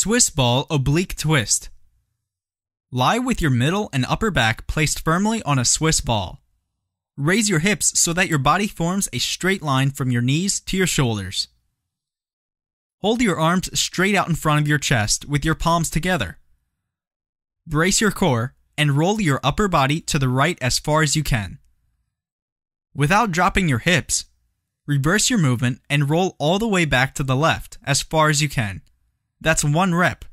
Swiss ball oblique twist. Lie with your middle and upper back placed firmly on a Swiss ball. Raise your hips so that your body forms a straight line from your knees to your shoulders. Hold your arms straight out in front of your chest with your palms together. Brace your core and roll your upper body to the right as far as you can. Without dropping your hips, reverse your movement and roll all the way back to the left as far as you can. That's one rep.